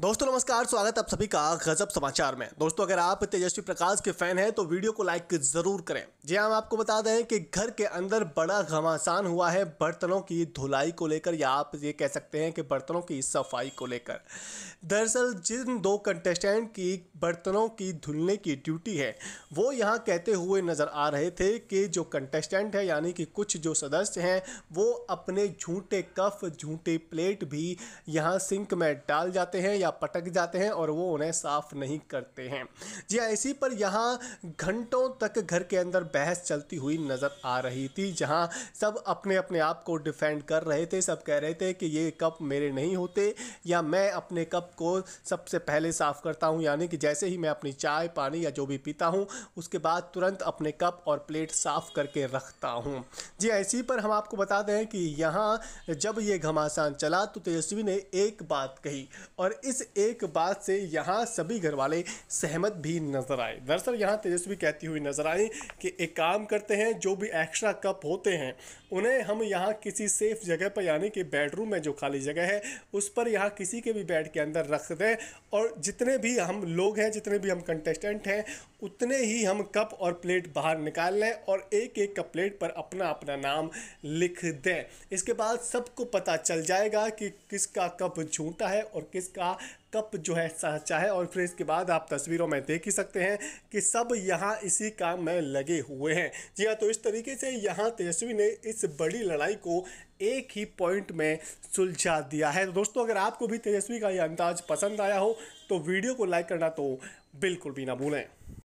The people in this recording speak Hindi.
दोस्तों नमस्कार स्वागत आप सभी का गजब समाचार में दोस्तों अगर आप तेजस्वी प्रकाश के फैन हैं तो वीडियो को लाइक जरूर करें जी हाँ, हम आपको बता दें कि घर के अंदर बड़ा घमासान हुआ है बर्तनों की धुलाई को लेकर या आप ये कह सकते हैं कि बर्तनों की सफाई को लेकर दरअसल जिन दो कंटेस्टेंट की बर्तनों की धुलने की ड्यूटी है वो यहाँ कहते हुए नज़र आ रहे थे कि जो कंटेस्टेंट है यानी कि कुछ जो सदस्य हैं वो अपने झूठे कफ झूठे प्लेट भी यहाँ सिंक में डाल जाते हैं या या पटक जाते हैं और वो उन्हें साफ नहीं करते हैं जी हाँ, इसी पर यहाँ घंटों तक घर के अंदर बहस चलती हुई नज़र आ रही थी जहाँ सब अपने अपने आप को डिफेंड कर रहे थे सब कह रहे थे कि ये कप मेरे नहीं होते या मैं अपने कप को सबसे पहले साफ़ करता हूँ यानी कि जैसे ही मैं अपनी चाय पानी या जो भी पीता हूँ उसके बाद तुरंत अपने कप और प्लेट साफ़ करके रखता हूँ जी हाँ, इसी पर हम आपको बता दें कि यहाँ जब ये घमासान चला तो तेजस्वी ने एक बात कही और इस इस एक बात से यहाँ सभी घर वाले सहमत भी नजर आए दरअसल यहाँ तेजस्वी कहती हुई नजर आई कि एक काम करते हैं जो भी एक्स्ट्रा कप होते हैं उन्हें हम यहाँ किसी सेफ जगह पर यानी कि बेडरूम में जो खाली जगह है उस पर यहाँ किसी के भी बेड के अंदर रख दें और जितने भी हम लोग हैं जितने भी हम कंटेस्टेंट हैं उतने ही हम कप और प्लेट बाहर निकाल लें और एक एक कप प्लेट पर अपना अपना नाम लिख दें इसके बाद सबको पता चल जाएगा कि किसका कप झूठा है और किसका कप जो है सचा है और फिर इसके बाद आप तस्वीरों में देख ही सकते हैं कि सब यहाँ इसी काम में लगे हुए हैं जी हाँ तो इस तरीके से यहाँ तेजस्वी ने इस बड़ी लड़ाई को एक ही पॉइंट में सुलझा दिया है तो दोस्तों अगर आपको भी तेजस्वी का यह अंदाज पसंद आया हो तो वीडियो को लाइक करना तो बिल्कुल भी ना भूलें